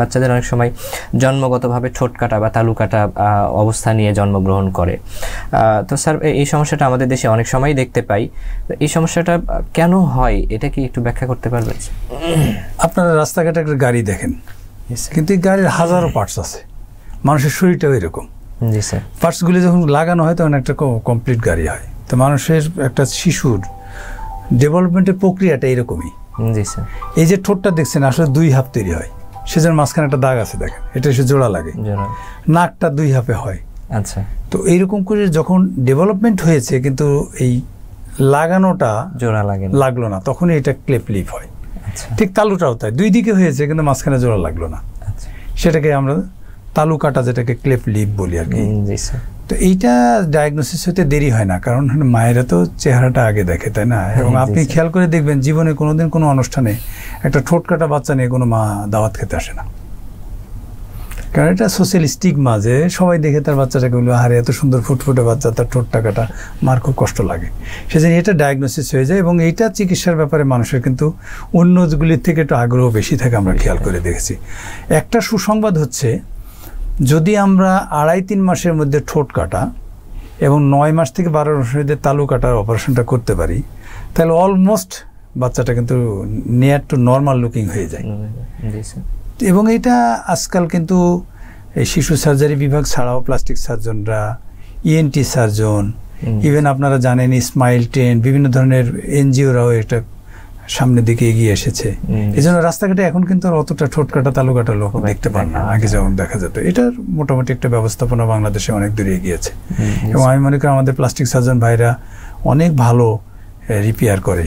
বাচ্চাদের অনেক সময় জন্মগতভাবে ঠোঁট কাটা বা তালু কাটা অবস্থা নিয়ে জন্মগ্রহণ করে তো স্যার এই সমস্যাটা আমাদের দেশে অনেক সময় দেখতে পাই এই সমস্যাটা কেন হয় এটা কি একটু ব্যাখ্যা করতে পারবেন আপনারা রাস্তাঘাটে একটা গাড়ি দেখেন কিন্তু এই গাড়ির হাজারো পার্টস আছে মানুষের শরীরটাও এরকম জি স্যার পার্টসগুলি যখন লাগানো হয় তখন একটা কমপ্লিট গাড়ি হয় তো মানুষের একটা শিশুর ডেভেলপমেন্টের প্রক্রিয়াটা এরকমই জি স্যার এই যে ঠোঁটটা দেখছেন আসলে দুই হাফ তৈরি হয় সেজন্য মাঝখানে একটা দাগ আছে দেখেন এটা এসে জোড়া লাগে নাকটা দুই হাফে হয় আচ্ছা তো এইরকম করে যখন ডেভেলপমেন্ট হয়েছে কিন্তু এই লাগানোটা জোড়া লাগে লাগলো না তখন এটা ক্লেপ লিপ হয় আচ্ছা। ঠিক তালুটাও তাই দুই দিকে হয়েছে কিন্তু মাঝখানে জোড়া লাগলো না আচ্ছা। সেটাকে আমরা তালু কাটা যেটাকে ক্লেপ লিপ বলি আর কি তো এইটা ডায়াগনোসিস হতে দেরি হয় না কারণ মায়েরা তো চেহারাটা আগে দেখে তাই না হ্যাঁ, এবং আপনি খেয়াল করে দেখবেন জীবনে কোনোদিন কোনো অনুষ্ঠানে একটা ঠোঁট কাটা বাচ্চা নিয়ে কোনো মা দাওয়াত খেতে আসে না কারণ এটা সোশ্যাল স্টিক যে সবাই দেখে তার বাচ্চাটাকে বলবে আরে এত সুন্দর ফুটফুটে বাচ্চা তার ঠোঁট টাকাটা মার খুব কষ্ট লাগে সেজন্য এটা ডায়াগনোসিস হয়ে যায় এবং এইটা চিকিৎসার ব্যাপারে মানুষের কিন্তু অন্যগুলির থেকে একটু আগ্রহ বেশি থাকে আমরা খেয়াল করে দেখেছি একটা সুসংবাদ হচ্ছে যদি আমরা আড়াই তিন মাসের মধ্যে ঠোঁট কাটা এবং নয় মাস থেকে বারো মাসের মধ্যে তালু কাটার অপারেশনটা করতে পারি তাহলে অলমোস্ট বাচ্চাটা কিন্তু নিয়ার টু নর্মাল লুকিং হয়ে যায় এবং এটা আজকাল কিন্তু এই শিশু সার্জারি বিভাগ ছাড়াও প্লাস্টিক সার্জনরা ইএনটি সার্জন ইভেন আপনারা জানেন স্মাইল টেন বিভিন্ন ধরনের এনজিওরাও এটা সামনের দিকে এগিয়ে এসেছে এই জন্য রাস্তাঘাটে এখন কিন্তু অতটা কাটা তালু কাটা লোক দেখতে পান না আগে যেমন দেখা যেত এটার মোটামুটি একটা ব্যবস্থাপনা বাংলাদেশে অনেক দূরে এগিয়েছে এবং আমি মনে করি আমাদের প্লাস্টিক সার্জন ভাইরা অনেক ভালো রিপেয়ার করে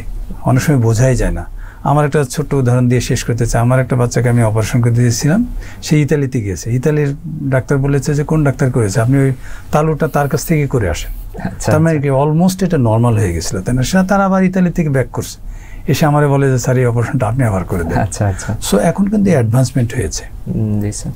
অনেক সময় বোঝাই যায় না আমার একটা ছোট্ট উদাহরণ দিয়ে শেষ করতে চাই আমার একটা বাচ্চাকে আমি অপারেশন করে দিয়েছিলাম সে ইতালিতে গিয়েছে ইতালির ডাক্তার বলেছে যে কোন ডাক্তার করেছে আপনি ওই তালুটা তার কাছ থেকে করে আসেন আচ্ছা, তার মানে অলমোস্ট আচ্ছা। এটা নর্মাল হয়ে গেছিলো তাই না সেটা তার আবার ইতালি থেকে ব্যাক করছে এসে আমারে বলে যে স্যার এই অপারেশনটা আপনি আবার করে দেন আচ্ছা আচ্ছা সো এখন কিন্তু অ্যাডভান্সমেন্ট হয়েছে জি স্যার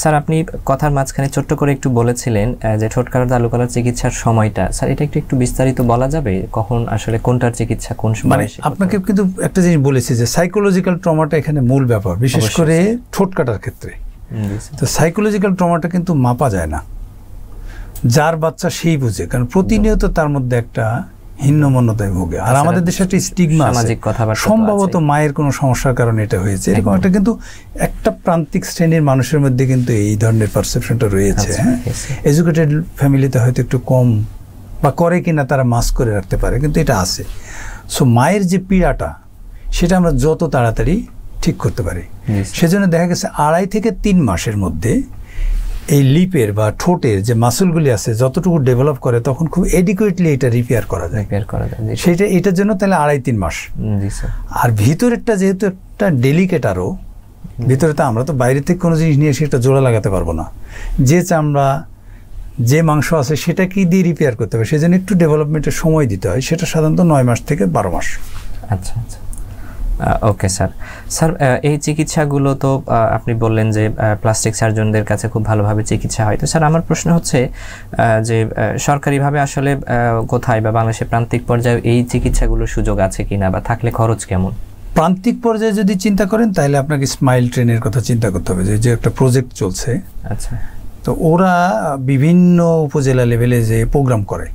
স্যার আপনি কথার মাঝখানে ছোট্ট করে একটু বলেছিলেন যে ঠোঁটকাটা দালু করার চিকিৎসার সময়টা স্যার এটা একটু একটু বিস্তারিত বলা যাবে কখন আসলে কোনটার চিকিৎসা কোন সময় মানে আপনাকে কিন্তু একটা জিনিস বলেছি যে সাইকোলজিক্যাল ট্রমাটা এখানে মূল ব্যাপার বিশেষ করে কাটার ক্ষেত্রে তো সাইকোলজিক্যাল ট্রমাটা কিন্তু মাপা যায় না যার বাচ্চা সেই বুঝে কারণ প্রতিনিয়ত তার মধ্যে একটা হিন্নমন্যতায় ভোগে আর আচ্ছা, আমাদের দেশে একটা স্টিগমা সামাজিক বা সম্ভবত মায়ের কোনো সমস্যার কারণে এটা হয়েছে এরকম একটা কিন্তু একটা প্রান্তিক শ্রেণীর মানুষের মধ্যে কিন্তু এই ধরনের পারসেপশনটা রয়েছে আচ্ছা, হ্যাঁ এডুকেটেড ফ্যামিলিতে হয়তো একটু কম বা করে কিনা তারা মাস্ক করে রাখতে পারে কিন্তু এটা আছে সো মায়ের যে পীড়াটা সেটা আমরা যত তাড়াতাড়ি ঠিক করতে পারি সেজন্য দেখা গেছে আড়াই থেকে তিন মাসের মধ্যে এই লিপের বা ঠোঁটের যে মাসুলগুলি আছে যতটুকু ডেভেলপ করে তখন খুব এডিকুয়েটলি এটা রিপেয়ার করা যায় রিপেয়ার করা যায় সেটা এটার জন্য তাহলে আড়াই তিন মাস আর ভিতরেরটা যেহেতু একটা ডেলিকেট আরও ভিতরে তো আমরা তো বাইরে থেকে কোনো জিনিস নিয়ে সেটা জোড়া লাগাতে পারবো না যে চামড়া যে মাংস আছে সেটা কি দিয়ে রিপেয়ার করতে হবে সেজন্য একটু ডেভেলপমেন্টের সময় দিতে হয় সেটা সাধারণত নয় মাস থেকে বারো মাস আচ্ছা আচ্ছা ওকে স্যার স্যার এই চিকিৎসাগুলো তো আপনি বললেন যে প্লাস্টিক সার্জনদের কাছে খুব ভালোভাবে চিকিৎসা হয় তো স্যার আমার প্রশ্ন হচ্ছে যে সরকারিভাবে আসলে কোথায় বা বাংলাদেশের প্রান্তিক পর্যায়ে এই চিকিৎসাগুলোর সুযোগ আছে কিনা বা থাকলে খরচ কেমন প্রান্তিক পর্যায়ে যদি চিন্তা করেন তাহলে আপনাকে স্মাইল ট্রেনের কথা চিন্তা করতে হবে যে একটা প্রজেক্ট চলছে আচ্ছা তো ওরা বিভিন্ন উপজেলা লেভেলে যে প্রোগ্রাম করে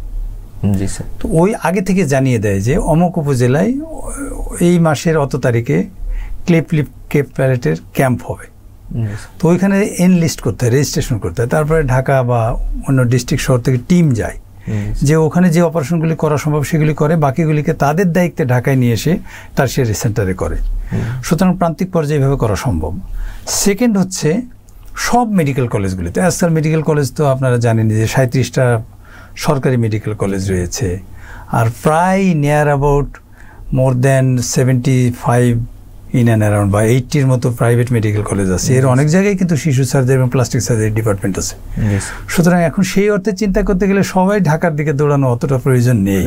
জি স্যার তো ওই আগে থেকে জানিয়ে দেয় যে অমুক উপজেলায় এই মাসের অত তারিখে ক্লিপ লিপ কেপ প্যালেটের ক্যাম্প হবে তো ওইখানে এনলিস্ট করতে হয় রেজিস্ট্রেশন করতে হয় তারপরে ঢাকা বা অন্য ডিস্ট্রিক্ট শহর থেকে টিম যায় যে ওখানে যে অপারেশনগুলি করা সম্ভব সেগুলি করে বাকিগুলিকে তাদের দায়িত্বে ঢাকায় নিয়ে এসে তার সে সেন্টারে করে সুতরাং প্রান্তিক পর্যায়ে এভাবে করা সম্ভব সেকেন্ড হচ্ছে সব মেডিকেল কলেজগুলিতে আজকাল মেডিকেল কলেজ তো আপনারা জানেন যে সাঁত্রিশটা সরকারি মেডিকেল কলেজ রয়েছে আর প্রায় near about more than seventy five in and around বা এইটটির মতো প্রাইভেট মেডিকেল কলেজ আছে এর অনেক জায়গায় কিন্তু শিশু সার্জারি এবং প্লাস্টিক সার্জারি ডিপার্টমেন্ট আছে সুতরাং এখন সেই অর্থে চিন্তা করতে গেলে সবাই ঢাকার দিকে দৌড়ানো অতটা প্রয়োজন নেই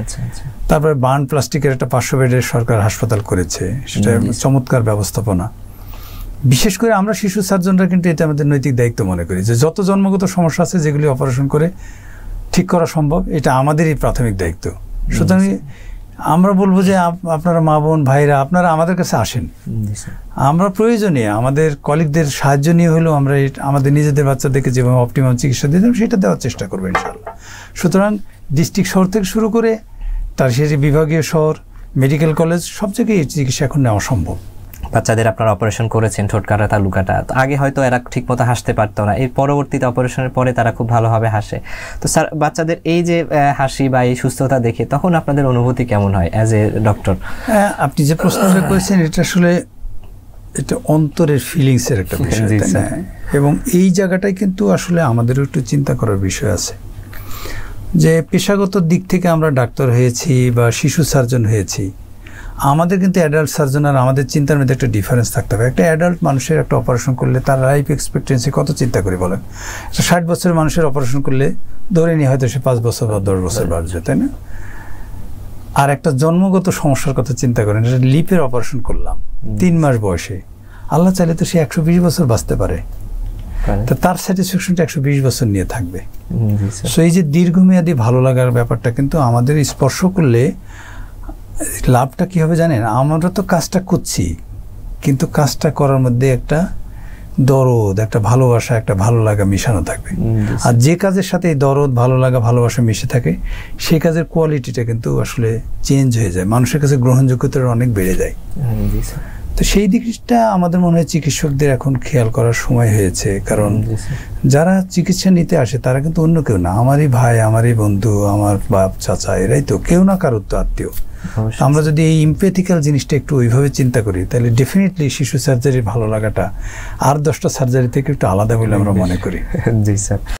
আচ্ছা, আচ্ছা। তারপরে বার্ন প্লাস্টিকের একটা পাঁচশো বেডের সরকার হাসপাতাল করেছে সেটা চমৎকার ব্যবস্থাপনা বিশেষ করে আমরা শিশু সার্জনরা কিন্তু এটা আমাদের নৈতিক দায়িত্ব মনে করি যে যত জন্মগত সমস্যা আছে যেগুলি অপারেশন করে ঠিক করা সম্ভব এটা আমাদেরই প্রাথমিক দায়িত্ব সুতরাং আমরা বলবো যে আপনারা মা বোন ভাইরা আপনারা আমাদের কাছে আসেন আমরা প্রয়োজনে আমাদের কলিগদের সাহায্য নিয়ে হলেও আমরা আমাদের নিজেদের বাচ্চাদেরকে যেভাবে অপটিমাম চিকিৎসা দিতাম সেটা দেওয়ার চেষ্টা করবেন ইনশাল্লাহ সুতরাং ডিস্ট্রিক্ট শহর থেকে শুরু করে তার সে বিভাগীয় শহর মেডিকেল কলেজ সব জায়গায় এই চিকিৎসা এখন নেওয়া সম্ভব বাচ্চাদের আপনারা অপারেশন করেছেন ঠোঁট কাটা তালুকাটা তো আগে হয়তো এরা ঠিকমতো হাসতে পারতো না এর পরবর্তীতে অপারেশনের পরে তারা খুব ভালোভাবে হাসে তো স্যার বাচ্চাদের এই যে হাসি বা এই সুস্থতা দেখে তখন আপনাদের অনুভূতি কেমন হয় অ্যাজ এ ডক্টর আপনি যে প্রশ্নটা করেছেন এটা আসলে এটা অন্তরের ফিলিংসের একটা বিষয় এবং এই জায়গাটাই কিন্তু আসলে আমাদেরও একটু চিন্তা করার বিষয় আছে যে পেশাগত দিক থেকে আমরা ডাক্তার হয়েছি বা শিশু সার্জন হয়েছি আমাদের কিন্তু অ্যাডাল্ট সার্জন আর আমাদের চিন্তার মধ্যে একটা ডিফারেন্স থাকতে হবে একটা অ্যাডাল্ট মানুষের একটা অপারেশন করলে তার লাইফ এক্সপেক্টেন্সি কত চিন্তা করে বলেন ষাট বছরের মানুষের অপারেশন করলে ধরে নিয়ে হয়তো সে পাঁচ বছর বা দশ বছর বাড়বে তাই না আর একটা জন্মগত সমস্যার কথা চিন্তা করেন এটা লিপের অপারেশন করলাম তিন মাস বয়সে আল্লাহ চাইলে তো সে একশো বিশ বছর বাঁচতে পারে তা তার স্যাটিসফ্যাকশনটা একশো বিশ বছর নিয়ে থাকবে সো এই যে দীর্ঘমেয়াদী ভালো লাগার ব্যাপারটা কিন্তু আমাদের স্পর্শ করলে লাভটা কী হবে জানেন আমরা তো কাজটা করছি কিন্তু কাজটা করার মধ্যে একটা দরদ একটা ভালোবাসা একটা ভালো লাগা মিশানো থাকবে আর যে কাজের সাথে এই দরদ ভালো লাগা ভালোবাসা মিশে থাকে সে কাজের কোয়ালিটিটা কিন্তু আসলে চেঞ্জ হয়ে যায় মানুষের কাছে গ্রহণযোগ্যতাটা অনেক বেড়ে যায় হ্যাঁ, তো সেই দিকটা আমাদের মনে হয় চিকিৎসকদের এখন খেয়াল করার সময় হয়েছে কারণ যারা চিকিৎসা নিতে আসে তারা কিন্তু অন্য কেউ না আমারই ভাই আমারই বন্ধু আমার বাপ চাচা এরাই তো কেউ না কারোর তো আত্মীয় আমরা যদি এই ইম্পেথিক্যাল জিনিসটা একটু ওইভাবে চিন্তা করি তাহলে ডেফিনেটলি শিশু সার্জারির ভালো লাগাটা আর দশটা সার্জারি থেকে একটু আলাদা বলে আমরা মনে করি জি স্যার